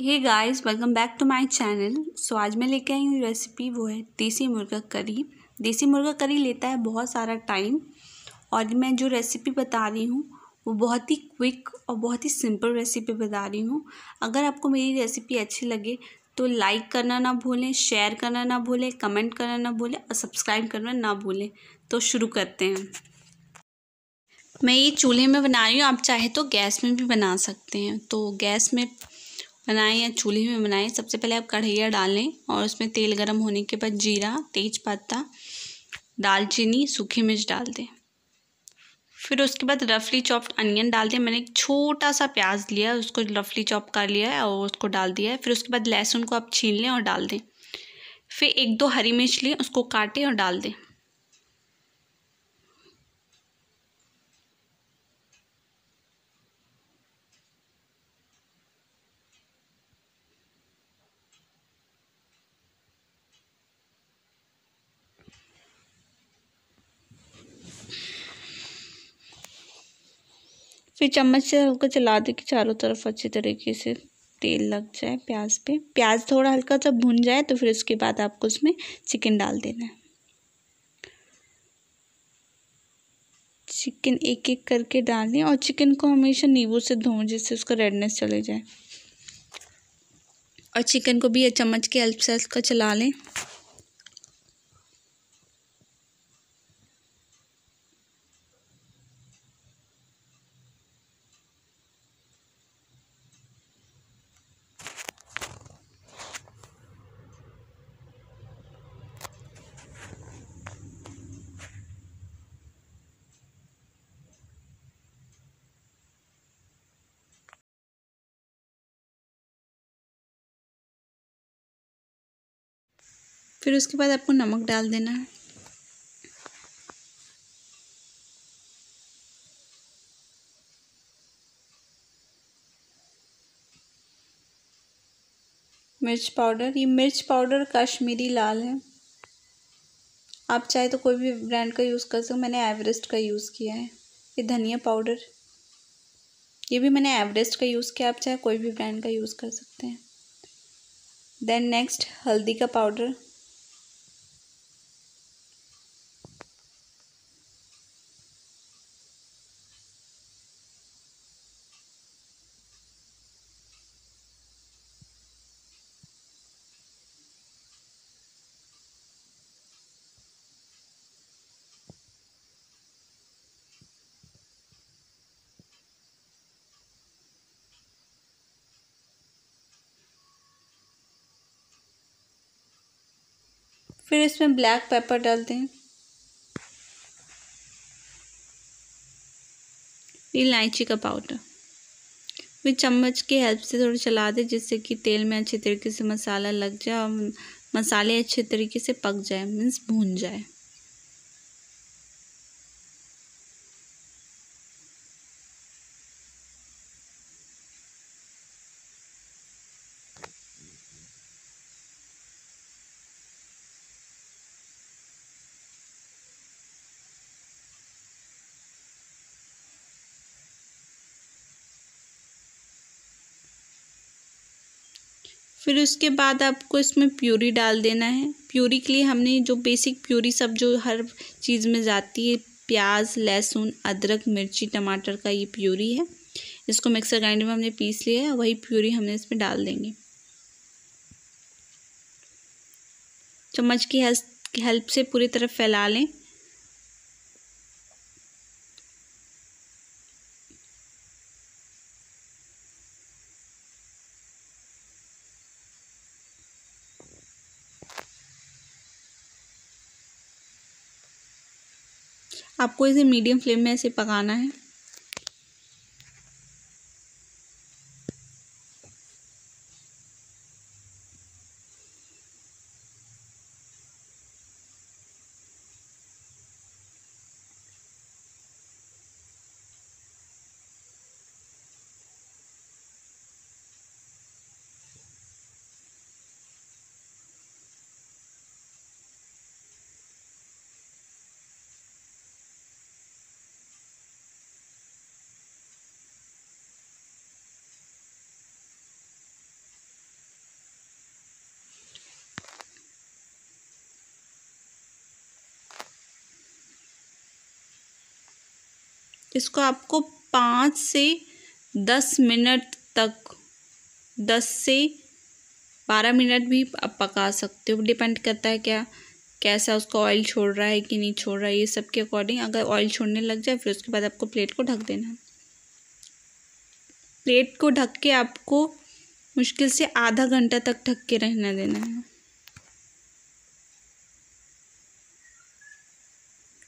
hey guys welcome back to my channel so आज मैं लेके आई हूँ रेसिपी वो है देसी मुर्गा करी देसी मुर्गा करी लेता है बहुत सारा टाइम और मैं जो रेसिपी बता रही हूँ वो बहुत ही क्विक और बहुत ही सिंपल रेसिपी बता रही हूँ अगर आपको मेरी रेसिपी अच्छी लगे तो लाइक करना ना भूलें शेयर करना ना भूलें कमेंट करना ना भूलें और सब्सक्राइब करना ना भूलें तो शुरू करते हैं मैं ये चूल्हे में बना रही हूँ आप चाहे तो गैस में भी बना सकते हैं तो गैस में बनाएं या चूल्हे में बनाएं सबसे पहले आप कढ़ैया डालें और उसमें तेल गर्म होने के बाद जीरा तेज पत्ता दालचीनी सूखी मिर्च डाल दें फिर उसके बाद रफली चॉप्ड अनियन डाल दें मैंने एक छोटा सा प्याज लिया उसको रफली चॉप कर लिया है और उसको डाल दिया है फिर उसके बाद लहसुन को आप छीन लें और डाल दें फिर एक दो हरी मिर्च लें उसको काटें और डाल दें फिर चम्मच से हल्का चला दे कि चारों तरफ अच्छी तरीके से तेल लग जाए प्याज पे प्याज थोड़ा हल्का सा भुन जाए तो फिर उसके बाद आपको उसमें चिकन डाल देना है चिकन एक एक करके दें और चिकन को हमेशा नींबू से धो जिससे उसका रेडनेस चले जाए और चिकन को भी चम्मच के हेल्प से हल्का चला लें फिर उसके बाद आपको नमक डाल देना है मिर्च पाउडर ये मिर्च पाउडर कश्मीरी लाल है आप चाहे तो कोई भी ब्रांड का यूज़ कर सकते हो मैंने एवरेस्ट का यूज़ किया है ये धनिया पाउडर ये भी मैंने एवरेस्ट का यूज़ किया आप चाहे कोई भी ब्रांड का यूज़ कर सकते हैं देन नेक्स्ट हल्दी का पाउडर फिर इसमें ब्लैक पेपर डाल दें इलायची का पाउडर फिर चम्मच के हेल्प से थोड़ा चला दें जिससे कि तेल में अच्छे तरीके से मसाला लग जाए और मसाले अच्छे तरीके से पक जाए मीन्स भून जाए फिर उसके बाद आपको इसमें प्यूरी डाल देना है प्यूरी के लिए हमने जो बेसिक प्यूरी सब जो हर चीज़ में जाती है प्याज लहसुन अदरक मिर्ची टमाटर का ये प्यूरी है इसको मिक्सर ग्राइंडर में हमने पीस लिया है वही प्यूरी हमने इसमें डाल देंगे चम्मच की हेल्प से पूरी तरह फैला लें आपको इसे मीडियम फ्लेम में ऐसे पकाना है इसको आपको पाँच से दस मिनट तक दस से बारह मिनट भी आप पका सकते हो डिपेंड करता है क्या कैसा उसका ऑयल छोड़ रहा है कि नहीं छोड़ रहा है ये सब के अकॉर्डिंग अगर ऑयल छोड़ने लग जाए फिर उसके बाद आपको प्लेट को ढक देना है प्लेट को ढक के आपको मुश्किल से आधा घंटा तक ढक के रहना देना है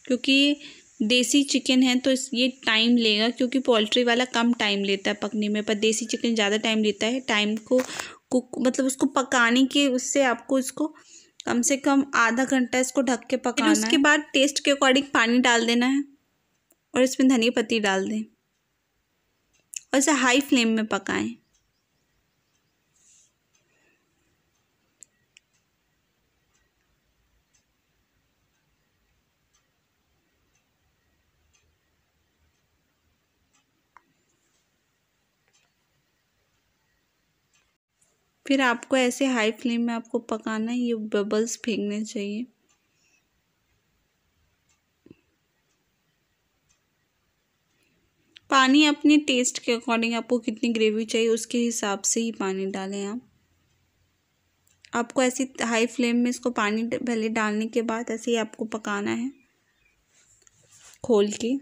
क्योंकि देसी चिकन है तो ये टाइम लेगा क्योंकि पोल्ट्री वाला कम टाइम लेता है पकने में पर देसी चिकन ज़्यादा टाइम लेता है टाइम को कुक मतलब उसको पकाने के उससे आपको इसको कम से कम आधा घंटा इसको ढक के पकाना है उसके बाद टेस्ट के अकॉर्डिंग पानी डाल देना है और इसमें धनिया पत्ती डाल दें और इसे हाई फ्लेम में पकाएं फिर आपको ऐसे हाई फ्लेम में आपको पकाना है ये बबल्स फेंकने चाहिए पानी अपने टेस्ट के अकॉर्डिंग आपको कितनी ग्रेवी चाहिए उसके हिसाब से ही पानी डालें आप आपको ऐसी हाई फ्लेम में इसको पानी पहले डालने के बाद ऐसे ही आपको पकाना है खोल के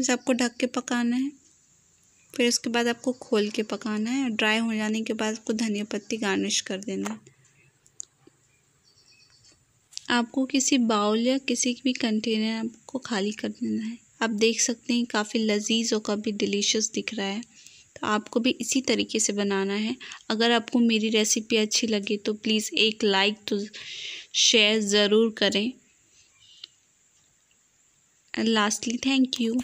इसे आपको ढक के पकाना है फिर उसके बाद आपको खोल के पकाना है और ड्राई हो जाने के बाद आपको धनिया पत्ती गार्निश कर देना है आपको किसी बाउल या किसी भी कंटेनर आपको खाली कर देना है आप देख सकते हैं काफ़ी लजीज और काफ़ी डिलीशियस दिख रहा है तो आपको भी इसी तरीके से बनाना है अगर आपको मेरी रेसिपी अच्छी लगे तो प्लीज़ एक लाइक तो शेयर ज़रूर करें एंड लास्टली थैंक यू